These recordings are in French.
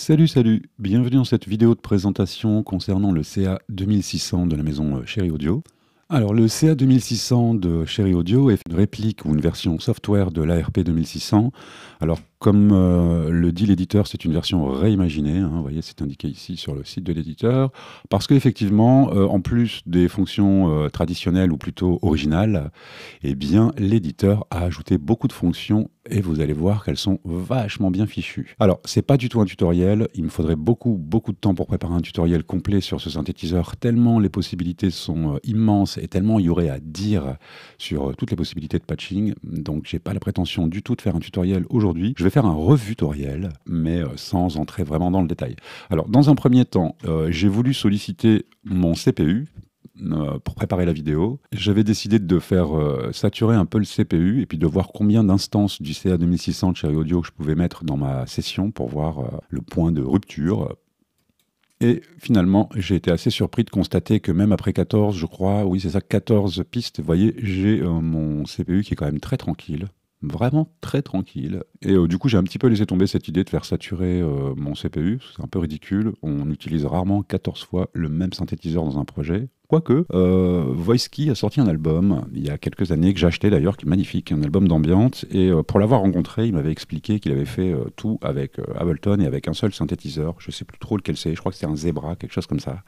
Salut, salut, bienvenue dans cette vidéo de présentation concernant le CA 2600 de la maison euh, Cherry Audio. Alors le CA 2600 de Cherry Audio est une réplique ou une version software de l'ARP 2600. Alors comme euh, le dit l'éditeur, c'est une version réimaginée. Hein, vous voyez, c'est indiqué ici sur le site de l'éditeur. Parce qu'effectivement, effectivement, euh, en plus des fonctions euh, traditionnelles ou plutôt originales, eh bien, l'éditeur a ajouté beaucoup de fonctions et vous allez voir qu'elles sont vachement bien fichues. Alors, c'est pas du tout un tutoriel. Il me faudrait beaucoup, beaucoup de temps pour préparer un tutoriel complet sur ce synthétiseur, tellement les possibilités sont immenses et tellement il y aurait à dire sur toutes les possibilités de patching. Donc, j'ai pas la prétention du tout de faire un tutoriel aujourd'hui faire un tutoriel mais euh, sans entrer vraiment dans le détail. Alors, dans un premier temps, euh, j'ai voulu solliciter mon CPU euh, pour préparer la vidéo. J'avais décidé de faire saturer un peu le CPU et puis de voir combien d'instances du CA2600 Cherry Audio que je pouvais mettre dans ma session pour voir le point de rupture. Et finalement, j'ai été assez surpris de constater que même après 14, je crois, oui c'est ça, 14 pistes, vous voyez, j'ai mon CPU qui est quand même très tranquille vraiment très tranquille. Et euh, du coup, j'ai un petit peu laissé tomber cette idée de faire saturer euh, mon CPU, c'est un peu ridicule. On utilise rarement 14 fois le même synthétiseur dans un projet. Quoique, euh, a sorti un album il y a quelques années que j'ai acheté d'ailleurs, qui est magnifique, un album d'ambiance. Et euh, pour l'avoir rencontré, il m'avait expliqué qu'il avait fait euh, tout avec euh, Ableton et avec un seul synthétiseur. Je sais plus trop lequel c'est, je crois que c'est un Zebra, quelque chose comme ça.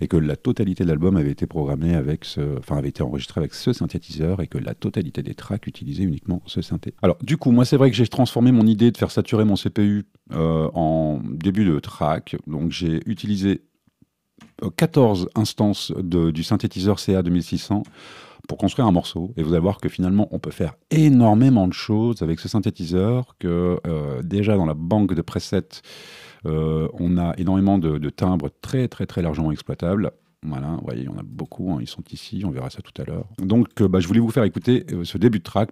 Et que la totalité de l'album avait été programmée avec ce, enfin avait été enregistrée avec ce synthétiseur et que la totalité des tracks utilisait uniquement ce synthé. Alors du coup, moi c'est vrai que j'ai transformé mon idée de faire saturer mon CPU en début de track. Donc j'ai utilisé 14 instances du synthétiseur CA 2600 pour construire un morceau. Et vous allez voir que finalement, on peut faire énormément de choses avec ce synthétiseur, que euh, déjà dans la banque de presets, euh, on a énormément de, timbres très très très largement exploitables. Voilà, vous voyez, on a beaucoup, hein, ils sont ici, on verra ça tout à l'heure. Donc, euh, bah, je voulais vous faire écouter ce début de track.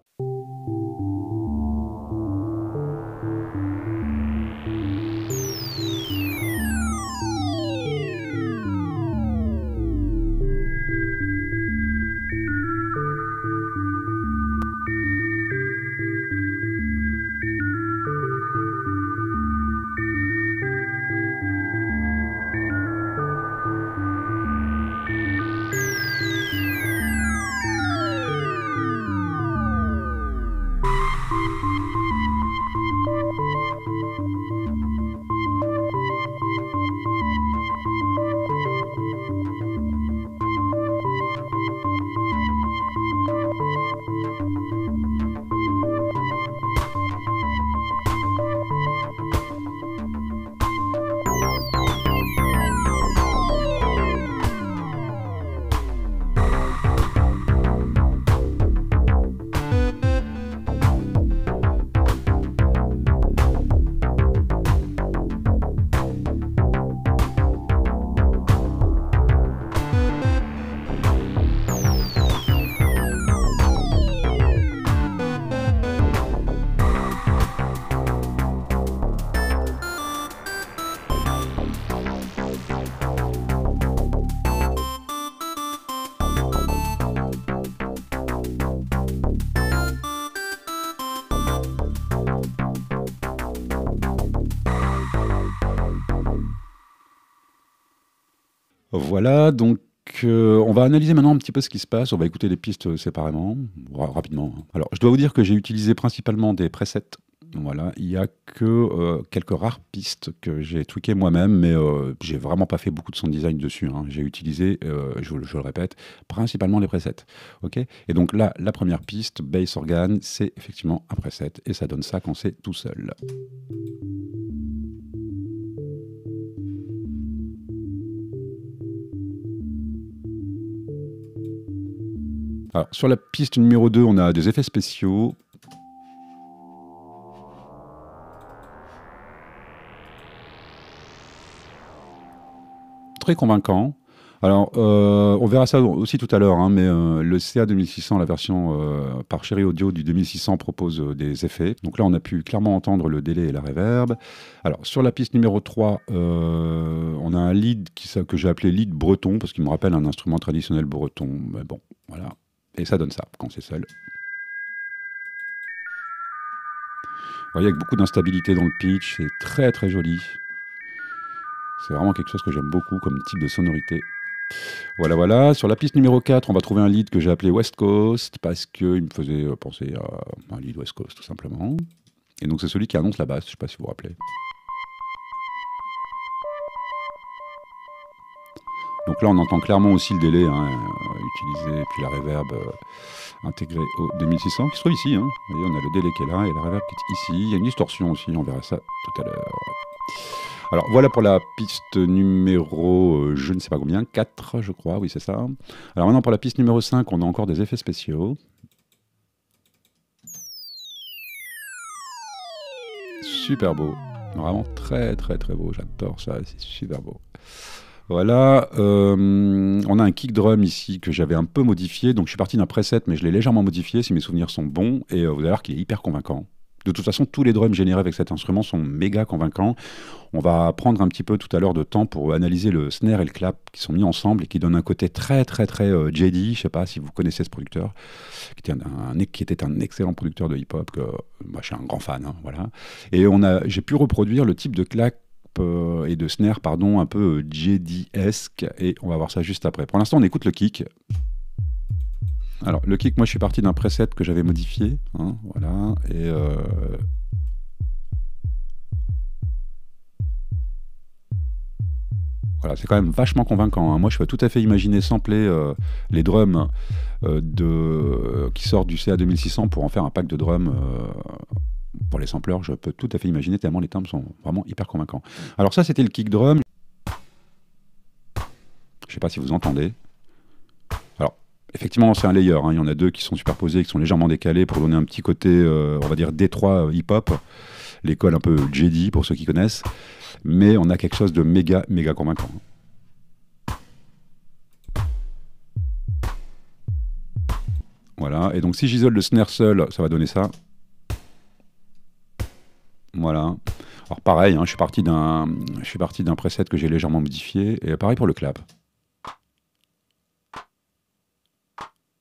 Voilà, donc euh, on va analyser maintenant un petit peu ce qui se passe. On va écouter les pistes euh, séparément, rapidement. Hein. Alors, je dois vous dire que j'ai utilisé principalement des presets. Voilà, il n'y a que euh, quelques rares pistes que j'ai tweakées moi-même, mais j'ai vraiment pas fait beaucoup de son design dessus. Hein. J'ai utilisé, je, je, le répète, principalement les presets. Ok et donc là, la première piste, Base Organ, c'est effectivement un preset, et ça donne ça quand c'est tout seul. Ah, sur la piste numéro 2, on a des effets spéciaux. Très convaincant. Alors, euh, on verra ça aussi tout à l'heure, hein, mais euh, le CA 2600, la version euh, par Chéri Audio du 2600 propose des effets. Donc là, on a pu clairement entendre le délai et la réverb. Alors, sur la piste numéro 3, on a un lead qui, ça, que j'ai appelé lead breton, parce qu'il me rappelle un instrument traditionnel breton. Mais bon, voilà, et ça donne ça quand c'est seul. Vous voyez, avec beaucoup d'instabilité dans le pitch, c'est très très joli. C'est vraiment quelque chose que j'aime beaucoup comme type de sonorité. Voilà, voilà. Sur la piste numéro 4, on va trouver un lead que j'ai appelé West Coast parce qu'il me faisait euh, penser à un lead West Coast tout simplement. Et donc c'est celui qui annonce la basse, je ne sais pas si vous vous rappelez. Donc là, on entend clairement aussi le délai hein, euh, utilisé, puis la reverb euh, intégrée au 2600 qui se trouve ici. Hein. Vous voyez, on a le délai qui est là et la reverb qui est ici. Il y a une distorsion aussi, on verra ça tout à l'heure. Alors voilà pour la piste numéro, euh, je ne sais pas combien, 4 je crois, oui c'est ça. Alors maintenant pour la piste numéro 5, on a encore des effets spéciaux. Super beau, vraiment très très très beau, j'adore ça, c'est super beau. Voilà, euh, on a un kick drum ici que j'avais un peu modifié, donc je suis parti d'un preset, mais je l'ai légèrement modifié si mes souvenirs sont bons, et euh, vous allez voir qu'il est hyper convaincant. De toute façon, tous les drums générés avec cet instrument sont méga convaincants. On va prendre un petit peu tout à l'heure de temps pour analyser le snare et le clap qui sont mis ensemble et qui donnent un côté très très très euh, JD. Je sais pas si vous connaissez ce producteur, qui était un, excellent producteur de hip-hop. Que moi, je suis un grand fan. Hein, voilà. Et on a, j'ai pu reproduire le type de claque et de snare pardon, un peu euh, JD-esque et on va voir ça juste après. Pour l'instant on écoute le kick. Alors le kick moi je suis parti d'un preset que j'avais modifié, hein, voilà, et euh, Voilà, c'est quand même vachement convaincant. Hein. Moi, je peux tout à fait imaginer sampler euh, les drums de, qui sortent du CA 2600 pour en faire un pack de drums pour les sampleurs, je peux tout à fait imaginer tellement les timbres sont vraiment hyper convaincants. Alors ça, c'était le kick drum. Je ne sais pas si vous entendez. Alors, effectivement, c'est un layer. Hein. Il y en a deux qui sont superposés, qui sont légèrement décalés pour donner un petit côté, euh, on va dire, détroit euh, hip-hop. L'école un peu Jedi, pour ceux qui connaissent. Mais on a quelque chose de méga, méga convaincant. Voilà, et donc si j'isole le snare seul, ça va donner ça. Voilà. Alors pareil, hein, je suis parti d'un, je suis parti d'un preset que j'ai légèrement modifié. Et pareil pour le clap.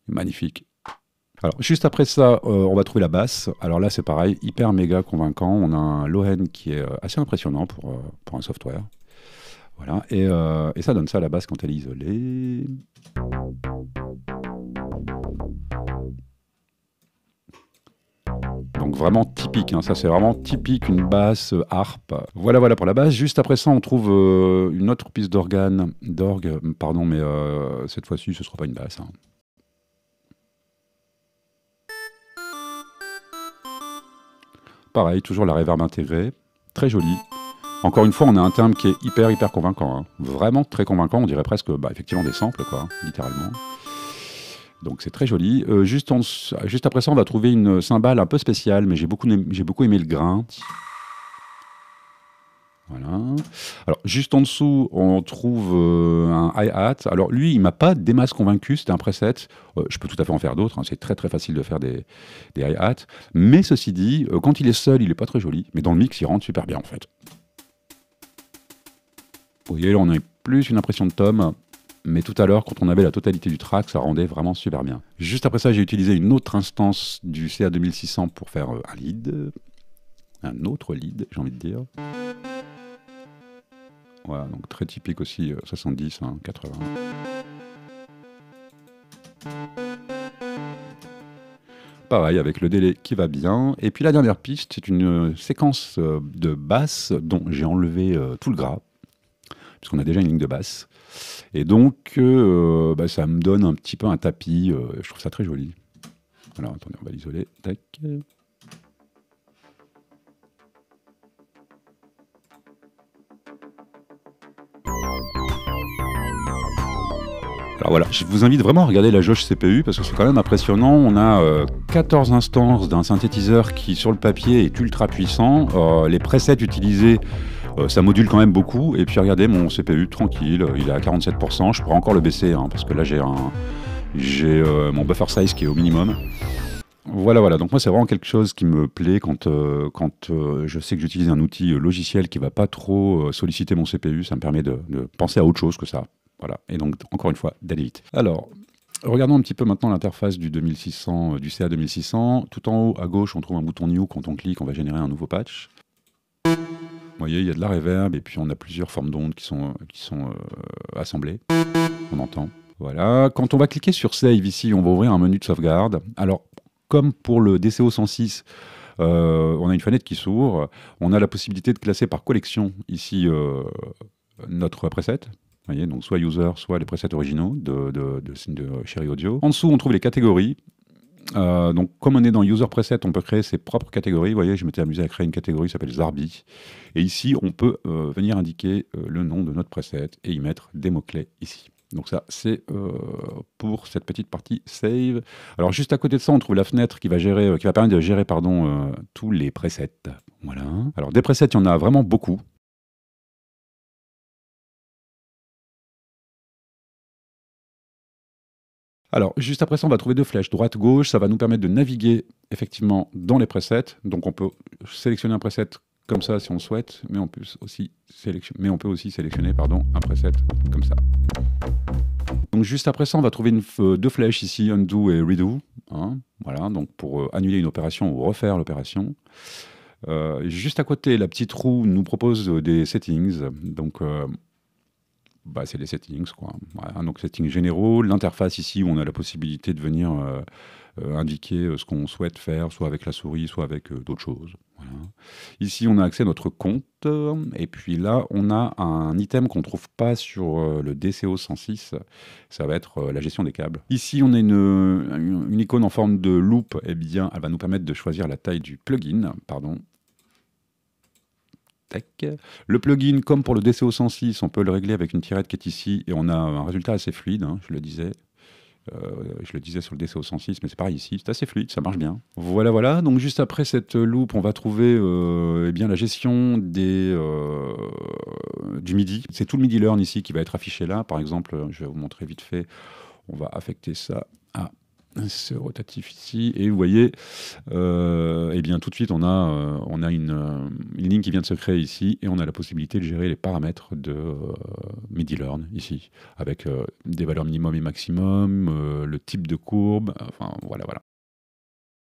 Magnifique. Alors juste après ça, euh, on va trouver la basse. Alors là, c'est pareil, hyper méga convaincant. On a un low qui est euh, assez impressionnant pour, euh, pour un software. Voilà. Et, et, ça donne ça à la basse quand elle est isolée. donc vraiment typique, hein. ça c'est vraiment typique, une basse euh, harpe. Voilà, voilà pour la basse. Juste après ça, on trouve euh, une autre piste d'organe, d'orgue, pardon, mais euh, cette fois-ci, ce ne sera pas une basse. Hein. Pareil, toujours la réverb intégrée, très jolie. Encore une fois, on a un terme qui est hyper, hyper convaincant. Hein. Vraiment très convaincant, on dirait presque bah, effectivement des samples, quoi, littéralement. Donc c'est très joli. Euh, juste, en, juste après ça, on va trouver une cymbale un peu spéciale, mais j'ai beaucoup, j'ai beaucoup aimé le grain. Voilà. Alors, juste en dessous, on trouve euh, un hi-hat. Alors, lui, il m'a pas des masses convaincu, c'était un preset. Euh, je peux tout à fait en faire d'autres, hein. c'est très très facile de faire des, des hi-hats. Mais ceci dit, quand il est seul, il est pas très joli, mais dans le mix, il rentre super bien en fait. Vous voyez, là, on a plus une impression de Tom. Mais tout à l'heure, quand on avait la totalité du track, ça rendait vraiment super bien. Juste après ça, j'ai utilisé une autre instance du CA2600 pour faire euh, un lead. Un autre lead, j'ai envie de dire. Voilà, donc très typique aussi 70, euh, 80. Hein, Pareil avec le délai qui va bien. Et puis la dernière piste, c'est une euh, séquence de basse dont j'ai enlevé tout le gras, puisqu'on a déjà une ligne de basse. Et donc, euh, bah, ça me donne un petit peu un tapis. Euh, je trouve ça très joli. Alors, attendez, on va l'isoler. Tac. Alors voilà, je vous invite vraiment à regarder la jauge CPU parce que c'est quand même impressionnant. On a 14 euh, instances d'un synthétiseur qui, sur le papier, est ultra puissant. les presets utilisés euh, ça module quand même beaucoup. Et puis regardez mon CPU tranquille, euh, il est à 47%. Je pourrais encore le baisser hein, parce que là j'ai un, j'ai euh, mon buffer size qui est au minimum. Voilà, voilà. Donc moi, c'est vraiment quelque chose qui me plaît quand, quand je sais que j'utilise un outil logiciel qui va pas trop solliciter mon CPU. Ça me permet de, de, penser à autre chose que ça. Voilà. Et donc, encore une fois, d'aller vite. Alors, regardons un petit peu maintenant l'interface du 2600, du CA 2600. Tout en haut, à gauche, on trouve un bouton New. Quand on clique, on va générer un nouveau patch. Vous voyez, il y a de la réverb et puis on a plusieurs formes d'ondes qui sont, euh, qui sont euh, assemblées. On entend. Voilà. Quand on va cliquer sur Save ici, on va ouvrir un menu de sauvegarde. Alors, comme pour le DCO 106, euh, on a une fenêtre qui s'ouvre. On a la possibilité de classer par collection ici notre preset. Vous voyez, donc soit user, soit les presets originaux de, de, Audio. En dessous, on trouve les catégories. Euh, donc, comme on est dans User Preset, on peut créer ses propres catégories. Vous voyez, je m'étais amusé à créer une catégorie qui s'appelle Zarbi. Et ici, on peut euh, venir indiquer euh, le nom de notre preset et y mettre des mots-clés ici. Donc ça, c'est pour cette petite partie Save. Alors, juste à côté de ça, on trouve la fenêtre qui va, gérer, qui va permettre de gérer pardon, tous les presets. Voilà. Alors, des presets, il y en a vraiment beaucoup. Alors, juste après ça, on va trouver deux flèches, droite-gauche. Ça va nous permettre de naviguer effectivement dans les presets. Donc, on peut sélectionner un preset comme ça si on souhaite, mais on peut aussi, sélectionner, pardon, un preset comme ça. Donc juste après ça, on va trouver deux flèches ici, undo et redo. Hein. voilà, donc pour euh, annuler une opération ou refaire l'opération. Euh, juste à côté, la petite roue nous propose euh, des settings. Donc bah, c'est les settings. Quoi. donc, settings généraux. L'interface ici, où on a la possibilité de venir euh, euh, indiquer euh, ce qu'on souhaite faire, soit avec la souris, soit avec d'autres choses. Ici, on a accès à notre compte. Et puis là, on a un item qu'on ne trouve pas sur le DCO 106. Ça va être la gestion des câbles. Ici, on a une, icône en forme de loop. Eh bien, elle va nous permettre de choisir la taille du plugin. Pardon. Le plugin, comme pour le DCO 106, on peut le régler avec une tirette qui est ici et on a un résultat assez fluide, hein, je le disais. Euh, je le disais sur le DCO 106, mais c'est pareil ici, c'est assez fluide, ça marche bien. Voilà, voilà. Donc juste après cette loupe, on va trouver euh, eh bien, la gestion des, euh, du midi. C'est tout le midi learn ici qui va être affiché là. Par exemple, je vais vous montrer vite fait. On va affecter ça à c'est rotatif ici. Et vous voyez, euh, eh bien, tout de suite, on a, euh, on a euh, une, ligne qui vient de se créer ici et on a la possibilité de gérer les paramètres de MIDI-Learn ici, avec des valeurs minimum et maximum, le type de courbe, enfin voilà, voilà.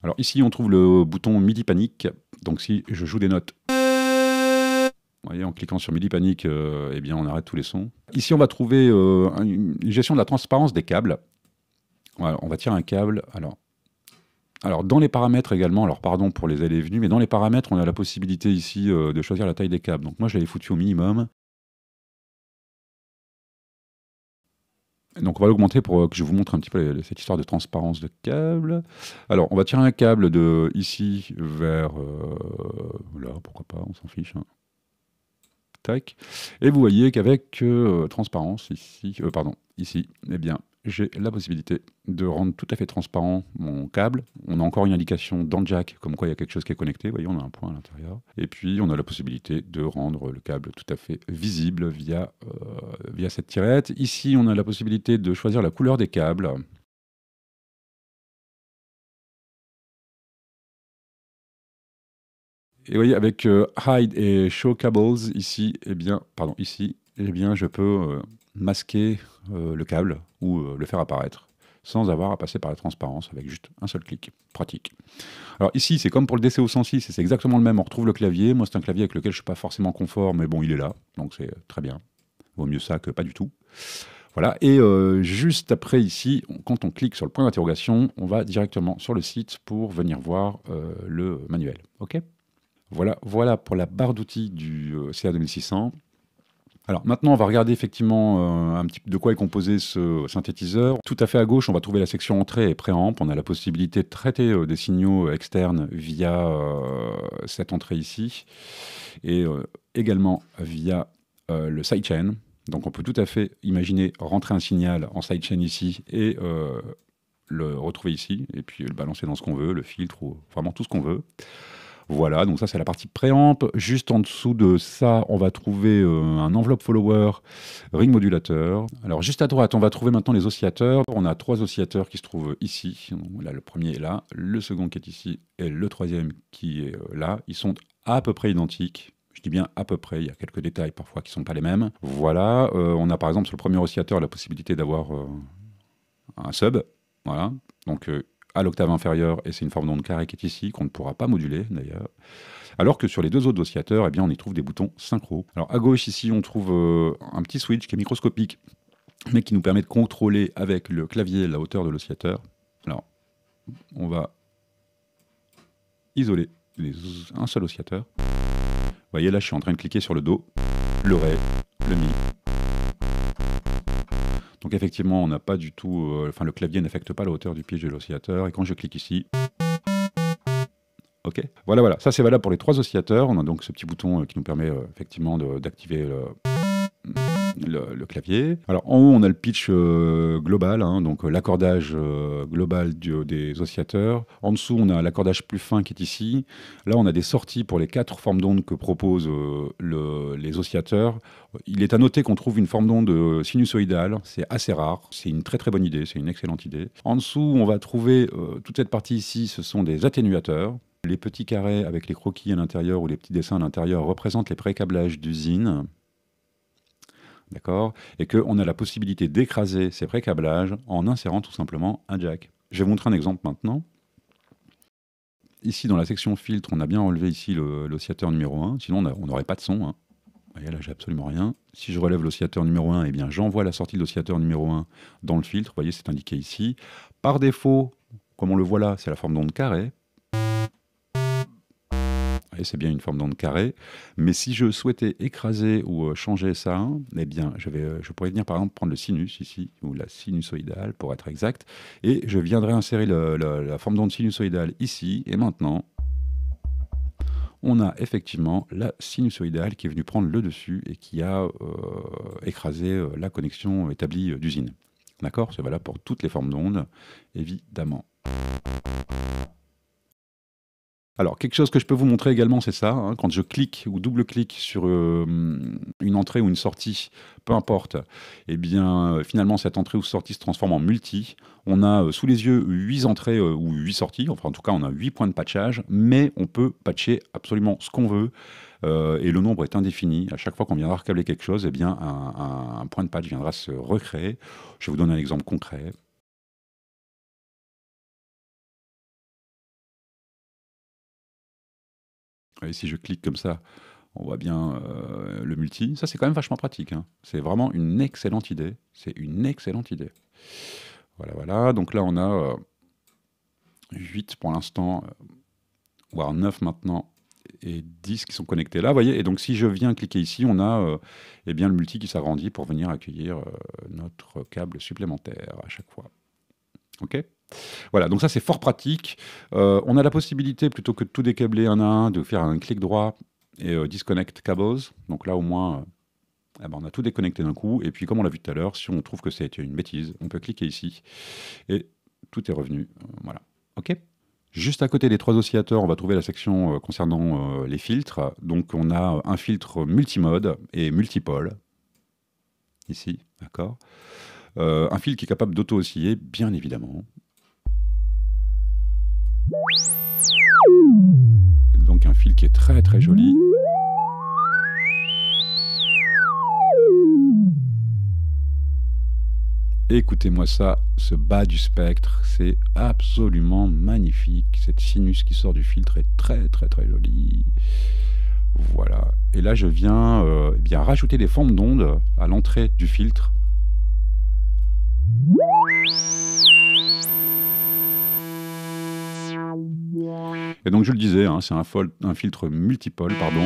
Alors ici, on trouve le bouton MIDI Panique. Donc si je joue des notes, vous voyez, en cliquant sur MIDI Panique, eh bien, on arrête tous les sons. Ici, on va trouver une gestion de la transparence des câbles on va tirer un câble. Alors, alors, dans les paramètres également, alors pardon pour les allées et venues, mais dans les paramètres, on a la possibilité ici euh, de choisir la taille des câbles. Donc moi, je l'avais foutu au minimum. Donc on va l'augmenter pour euh, que je vous montre un petit peu cette histoire de transparence de câble. Alors, on va tirer un câble de ici vers euh, là, pourquoi pas, on s'en fiche. Hein. Tac. Et vous voyez qu'avec transparence ici, pardon, ici, eh bien, j'ai la possibilité de rendre tout à fait transparent mon câble. On a encore une indication dans jack, comme quoi il y a quelque chose qui est connecté. Vous voyez, on a un point à l'intérieur. Et puis, on a la possibilité de rendre le câble tout à fait visible via, euh, via cette tirette. Ici, on a la possibilité de choisir la couleur des câbles. Et vous voyez, avec Hide euh, et Show Cables, ici, eh bien, pardon, ici, eh bien, je peux euh, masquer euh, le câble ou euh, le faire apparaître sans avoir à passer par la transparence avec juste un seul clic. Pratique. Alors ici, c'est comme pour le DCO 106, c'est exactement le même. On retrouve le clavier. Moi, c'est un clavier avec lequel je ne suis pas forcément confort, mais bon, il est là, donc c'est euh, très bien. Vaut mieux ça que pas du tout. Voilà, et juste après ici, quand on clique sur le point d'interrogation, on va directement sur le site pour venir voir le manuel. OK voilà, voilà pour la barre d'outils du CA2600. Alors maintenant, on va regarder effectivement euh, un petit de quoi est composé ce synthétiseur. Tout à fait à gauche, on va trouver la section entrée et préamp. On a la possibilité de traiter euh, des signaux externes via euh, cette entrée ici et également via le sidechain. Donc on peut tout à fait imaginer rentrer un signal en sidechain ici et le retrouver ici et puis le balancer dans ce qu'on veut, le filtre ou vraiment tout ce qu'on veut. Voilà, donc ça c'est la partie préamp. Juste en dessous de ça, on va trouver euh, un enveloppe follower, ring modulateur. Alors juste à droite, on va trouver maintenant les oscillateurs. On a trois oscillateurs qui se trouvent ici. là, le premier est là, le second qui est ici et le troisième qui est euh, là. Ils sont à peu près identiques. Je dis bien à peu près, il y a quelques détails parfois qui ne sont pas les mêmes. Voilà, euh, on a par exemple sur le premier oscillateur la possibilité d'avoir un sub. Voilà, donc à l'octave inférieure, et c'est une forme d'onde carré qui est ici, qu'on ne pourra pas moduler d'ailleurs. Alors que sur les deux autres oscillateurs, et eh bien, on y trouve des boutons synchro. Alors à gauche ici, on trouve euh, un petit switch qui est microscopique, mais qui nous permet de contrôler avec le clavier la hauteur de l'oscillateur. Alors, on va isoler un seul oscillateur. Vous voyez là, je suis en train de cliquer sur le Do, le Ré, le Mi, donc effectivement, on n'a pas du tout, euh, enfin le clavier n'affecte pas la hauteur du pied de l'oscillateur. Et quand je clique ici, ok. Voilà, voilà. Ça c'est valable pour les trois oscillateurs. On a donc ce petit bouton euh, qui nous permet euh, effectivement d'activer. Le le, clavier. Alors en haut, on a le pitch euh, global, hein, donc euh, l'accordage euh, global des oscillateurs. En dessous, on a l'accordage plus fin qui est ici. Là, on a des sorties pour les quatre formes d'ondes que proposent les oscillateurs. Il est à noter qu'on trouve une forme d'onde sinusoïdale, c'est assez rare, c'est une très très bonne idée, c'est une excellente idée. En dessous, on va trouver toute cette partie ici, ce sont des atténuateurs. Les petits carrés avec les croquis à l'intérieur ou les petits dessins à l'intérieur représentent les pré-câblages d'usine d'accord Et qu'on a la possibilité d'écraser ces pré-câblages en insérant tout simplement un jack. Je vais vous montrer un exemple maintenant. Ici, dans la section filtre, on a bien enlevé ici l'oscillateur numéro 1, sinon on n'aurait pas de son. Hein. Vous voyez, là, j'ai absolument rien. Si je relève l'oscillateur numéro 1, et eh bien, j'envoie la sortie de l'oscillateur numéro 1 dans le filtre. Vous voyez, c'est indiqué ici. Par défaut, comme on le voit là, c'est la forme d'onde carrée. Et c'est bien une forme d'onde carrée. Mais si je souhaitais écraser ou euh, changer ça, eh bien, je, euh, je pourrais venir par exemple prendre le sinus ici, ou la sinusoïdale pour être exact, et je viendrais insérer la forme d'onde sinusoïdale ici et maintenant on a effectivement la sinusoïdale qui est venue prendre le dessus et qui a euh, écrasé la connexion établie d'usine. D'accord C'est valable pour toutes les formes d'ondes, évidemment. Alors, quelque chose que je peux vous montrer également, c'est ça. Hein, quand je clique ou double-clique sur euh, une entrée ou une sortie, peu importe, et eh bien, euh, finalement, cette entrée ou sortie se transforme en multi. On a euh, sous les yeux huit entrées ou huit sorties. Enfin, en tout cas, on a huit points de patchage, mais on peut patcher absolument ce qu'on veut. et le nombre est indéfini. À chaque fois qu'on viendra recabler quelque chose, eh bien, un, un point de patch viendra se recréer. Je vais vous donner un exemple concret. Et si je clique comme ça, on voit bien euh, le multi. Ça, c'est quand même vachement pratique. Hein. C'est vraiment une excellente idée. C'est une excellente idée. Voilà, voilà. Donc là, on a 8 euh, pour l'instant, euh, voire 9 maintenant, et 10 qui sont connectés là. Vous voyez Et donc, si je viens cliquer ici, on a eh bien, le multi qui s'agrandit pour venir accueillir notre câble supplémentaire à chaque fois. OK voilà, donc ça c'est fort pratique. Euh, on a la possibilité, plutôt que de tout décabler un à un, de faire un clic droit et euh, disconnect cables. Donc là au moins, euh, eh ben, on a tout déconnecté d'un coup. Et puis comme on l'a vu tout à l'heure, si on trouve que c'était une bêtise, on peut cliquer ici et tout est revenu. voilà, ok Juste à côté des trois oscillateurs, on va trouver la section concernant les filtres. Donc on a un filtre multimode et multipole. Ici, d'accord un fil qui est capable d'auto-osciller, bien évidemment. est très très jolie. Écoutez-moi ça, ce bas du spectre, c'est absolument magnifique. Cette sinus qui sort du filtre est très très très jolie. Voilà. Et là, je viens euh, eh bien rajouter des formes d'ondes à l'entrée du filtre. Et donc je le disais, hein, c'est un, filtre multipole, pardon.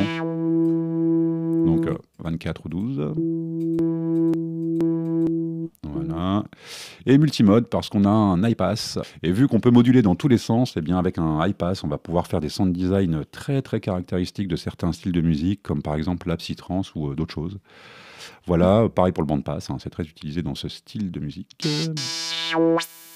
Donc 24 euh, ou 12. Voilà. Et multimode parce qu'on a un iPass. Et vu qu'on peut moduler dans tous les sens, et eh bien avec un iPass, on va pouvoir faire des sound design très très caractéristiques de certains styles de musique, comme par exemple psytrance ou euh, d'autres choses. Voilà, pareil pour le bandpass, hein, c'est très utilisé dans ce style de musique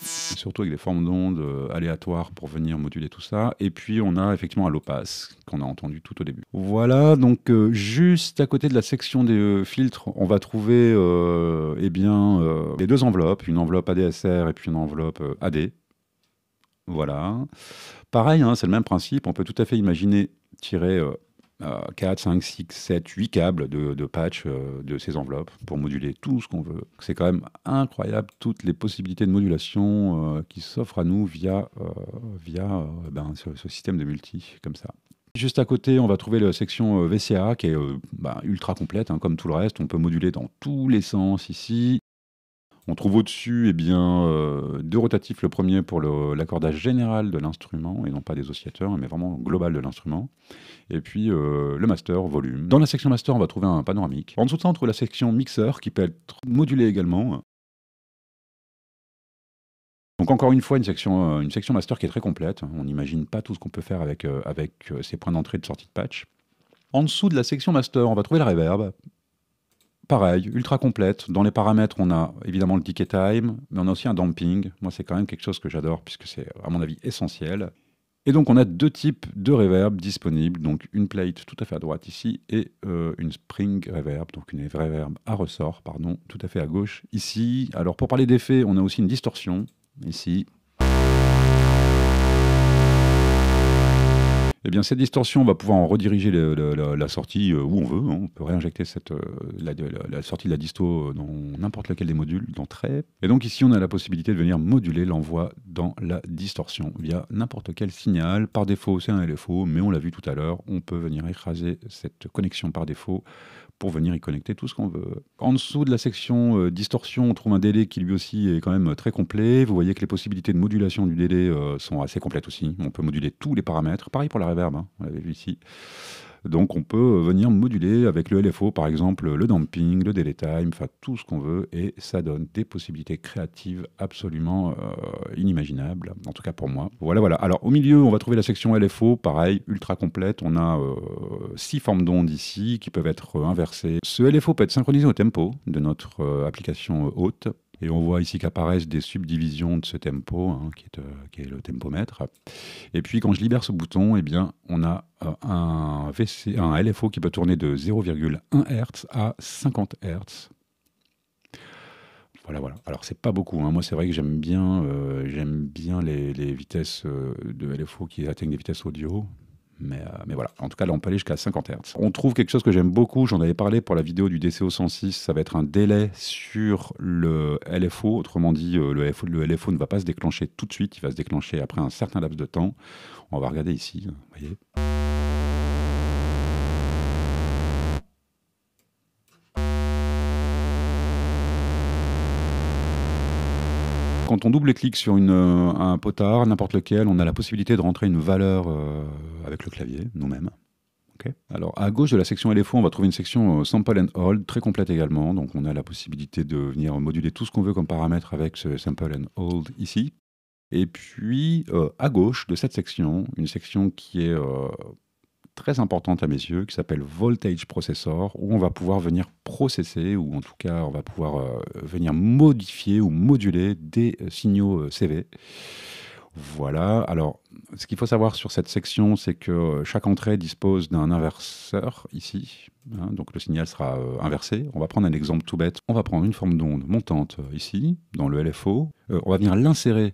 surtout avec des formes d'ondes euh, aléatoires pour venir moduler tout ça. Et puis on a effectivement pass qu'on a entendu tout au début. Voilà, donc euh, juste à côté de la section des euh, filtres, on va trouver euh, eh bien, les deux enveloppes, une enveloppe ADSR et puis une enveloppe AD. Voilà. Pareil, hein, c'est le même principe, on peut tout à fait imaginer tirer 4, 5, 6, 7, 8 câbles de, patch euh, de ces enveloppes pour moduler tout ce qu'on veut. C'est quand même incroyable toutes les possibilités de modulation euh, qui s'offrent à nous via, euh, via eh ben, ce, système de multi comme ça. Juste à côté, on va trouver la section VCA qui est bah, ultra complète, hein, comme tout le reste. On peut moduler dans tous les sens ici. On trouve au-dessus eh bien, euh, deux rotatifs, le premier pour l'accordage général de l'instrument, et non pas des oscillateurs, hein, mais vraiment global de l'instrument. Et puis euh, le master, volume. Dans la section master, on va trouver un panoramique. En dessous de ça, on trouve la section mixeur, qui peut être modulée également. Donc encore une fois, une section, euh, une section master qui est très complète. On n'imagine pas tout ce qu'on peut faire avec, avec ces points d'entrée et de sortie de patch. En dessous de la section master, on va trouver la reverb, Pareil, ultra complète. Dans les paramètres, on a évidemment le ticket time, mais on a aussi un damping. Moi, c'est quand même quelque chose que j'adore puisque c'est, à mon avis, essentiel. Et donc, on a deux types de reverb disponibles. Donc, une plate tout à fait à droite ici et euh, une spring reverb, donc une reverb à ressort, pardon, tout à fait à gauche ici. Alors, pour parler d'effets, on a aussi une distorsion ici. Eh bien, cette distorsion, on va pouvoir en rediriger la, sortie euh, où on veut. Hein. On peut réinjecter cette, euh, la, la, sortie de la disto euh, dans n'importe lequel des modules d'entrée. Et donc ici, on a la possibilité de venir moduler l'envoi dans la distorsion via n'importe quel signal. Par défaut, c'est un LFO, mais on l'a vu tout à l'heure, on peut venir écraser cette connexion par défaut pour venir y connecter tout ce qu'on veut. En dessous de la section euh, distorsion, on trouve un délai qui lui aussi est quand même euh, très complet. Vous voyez que les possibilités de modulation du délai euh, sont assez complètes aussi. On peut moduler tous les paramètres. Pareil pour la reverb, hein. on l'avait vu ici. Donc on peut euh, venir moduler avec le LFO, par exemple, le dumping, le delay time, enfin tout ce qu'on veut, et ça donne des possibilités créatives absolument euh, inimaginables, en tout cas pour moi. Voilà, voilà. Alors au milieu, on va trouver la section LFO, pareil, ultra complète. On a euh, six formes d'ondes ici qui peuvent être inversées. Ce LFO peut être synchronisé au tempo de notre application haute et on voit ici qu'apparaissent des subdivisions de ce tempo, hein, euh, qui, est, le tempomètre. Et puis quand je libère ce bouton, et eh bien, on a euh, un, LFO qui peut tourner de 0,1 Hz à 50 Hz. Voilà, voilà. Alors c'est pas beaucoup. Hein. Moi, c'est vrai que j'aime bien, euh, j'aime bien les vitesses de LFO qui atteignent des vitesses audio. Euh, mais, voilà, en tout cas, là, on peut aller jusqu'à 50 Hz. On trouve quelque chose que j'aime beaucoup, j'en avais parlé pour la vidéo du DCO 106, ça va être un délai sur le LFO, autrement dit, euh, le, LFO, le, LFO, ne va pas se déclencher tout de suite, il va se déclencher après un certain laps de temps. On va regarder ici, vous voyez. Quand on double-clique sur euh, un potard, n'importe lequel, on a la possibilité de rentrer une valeur euh, avec le clavier, nous-mêmes. Alors à gauche de la section LFO, on va trouver une section euh, Sample and Hold, très complète également. Donc on a la possibilité de venir moduler tout ce qu'on veut comme paramètre avec ce Sample and Hold ici. Et puis à gauche de cette section, une section qui est très importante à mes yeux qui s'appelle Voltage Processor, où on va pouvoir venir processer, ou en tout cas on va pouvoir euh, venir modifier ou moduler des euh, signaux euh, CV. Voilà, alors ce qu'il faut savoir sur cette section, c'est que chaque entrée dispose d'un inverseur ici, hein. donc le signal sera inversé. On va prendre un exemple tout bête, on va prendre une forme d'onde montante ici, dans le LFO, on va venir l'insérer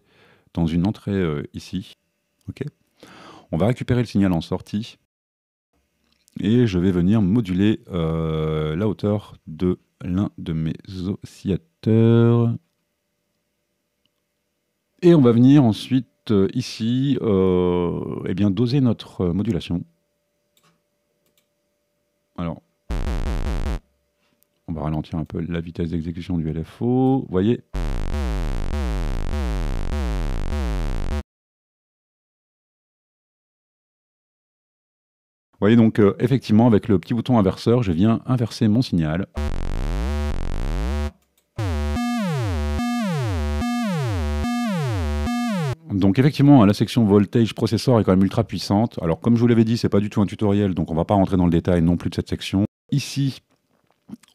dans une entrée ici, ok on va récupérer le signal en sortie, et je vais venir moduler euh, la hauteur de l'un de mes oscillateurs. Et on va venir ensuite euh, ici euh, eh bien, doser notre modulation. Alors, on va ralentir un peu la vitesse d'exécution du LFO. Vous voyez, voyez donc euh, effectivement avec le petit bouton inverseur, je viens inverser mon signal. Donc effectivement, hein, la section voltage processeur est quand même ultra puissante. Alors comme je vous l'avais dit, c'est pas du tout un tutoriel, donc on va pas rentrer dans le détail non plus de cette section. Ici,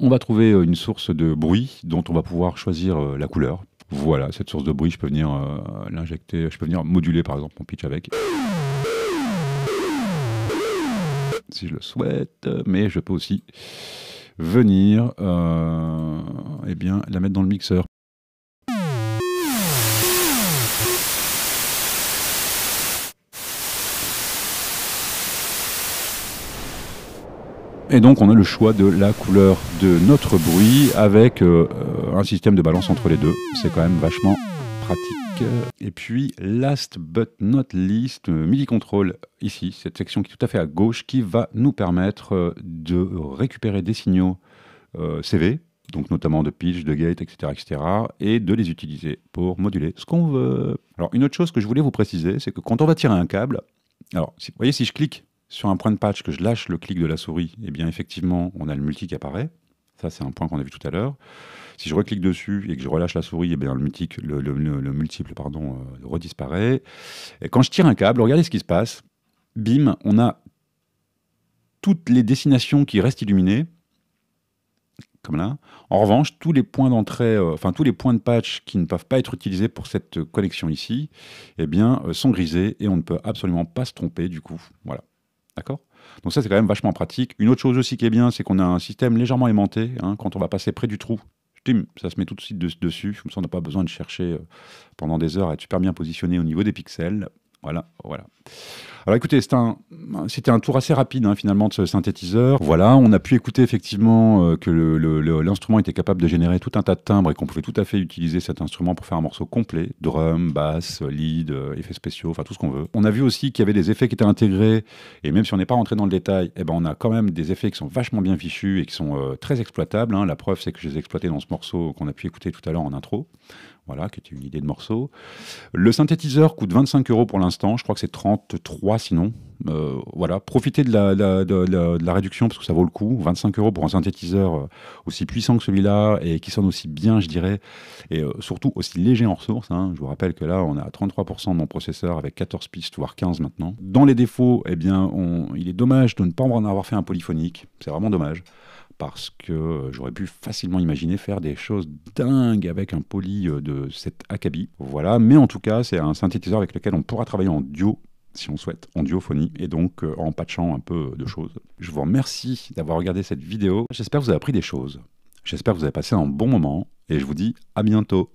on va trouver euh, une source de bruit dont on va pouvoir choisir euh, la couleur. Voilà, cette source de bruit, je peux venir l'injecter, je peux venir moduler par exemple mon pitch avec si je le souhaite, mais je peux aussi venir euh, eh bien, la mettre dans le mixeur. Et donc on a le choix de la couleur de notre bruit avec euh, un système de balance entre les deux. C'est quand même vachement pratique. Et puis, last but not least, euh, MIDI Control, ici, cette section qui est tout à fait à gauche, qui va nous permettre euh, de récupérer des signaux euh, CV, donc notamment de pitch, de gate, etc., etc., et de les utiliser pour moduler ce qu'on veut. Alors, une autre chose que je voulais vous préciser, c'est que quand on va tirer un câble, alors, vous voyez, si je clique sur un point de patch, que je lâche le clic de la souris, et eh bien, effectivement, on a le multi qui apparaît. Ça, c'est un point qu'on a vu tout à l'heure. Si je reclique dessus et que je relâche la souris, eh bien, le, mythique, le, multiple pardon, euh, redisparaît. Et quand je tire un câble, regardez ce qui se passe. Bim, on a toutes les destinations qui restent illuminées. Comme là. En revanche, tous les points d'entrée, euh, enfin tous les points de patch qui ne peuvent pas être utilisés pour cette connexion ici, eh bien, euh, sont grisés et on ne peut absolument pas se tromper du coup. Voilà. D'accord donc ça, c'est quand même vachement pratique. Une autre chose aussi qui est bien, c'est qu'on a un système légèrement aimanté. Hein, quand on va passer près du trou, ça se met tout de suite dessus, comme ça on n'a pas besoin de chercher euh, pendant des heures à être super bien positionné au niveau des pixels. Voilà, voilà. Alors écoutez, c'était un, tour assez rapide hein, finalement de ce synthétiseur. Voilà, on a pu écouter effectivement euh, que l'instrument était capable de générer tout un tas de timbres et qu'on pouvait tout à fait utiliser cet instrument pour faire un morceau complet, drum, basse, lead, euh, effets spéciaux, enfin tout ce qu'on veut. On a vu aussi qu'il y avait des effets qui étaient intégrés et même si on n'est pas rentré dans le détail, eh ben, on a quand même des effets qui sont vachement bien fichus et qui sont euh, très exploitables. Hein. La preuve c'est que je les ai exploités dans ce morceau qu'on a pu écouter tout à l'heure en intro. Voilà, qui était une idée de morceau. Le synthétiseur coûte 25 euros pour l'instant, je crois que c'est 33 sinon. Euh, voilà, profitez de la, réduction parce que ça vaut le coup. 25 euros pour un synthétiseur euh, aussi puissant que celui-là et qui sonne aussi bien, je dirais, et euh, surtout aussi léger en ressources. Hein. Je vous rappelle que là, on a 33% de mon processeur avec 14 pistes, voire 15 maintenant. Dans les défauts, eh bien, il est dommage de ne pas en avoir fait un polyphonique. C'est vraiment dommage parce que euh, j'aurais pu facilement imaginer faire des choses dingues avec un poly euh, de cet akabi. Voilà, mais en tout cas, c'est un synthétiseur avec lequel on pourra travailler en duo si on souhaite, en duophonie, et donc euh, en patchant un peu de choses. Je vous remercie d'avoir regardé cette vidéo. J'espère que vous avez appris des choses. J'espère que vous avez passé un bon moment, et je vous dis à bientôt.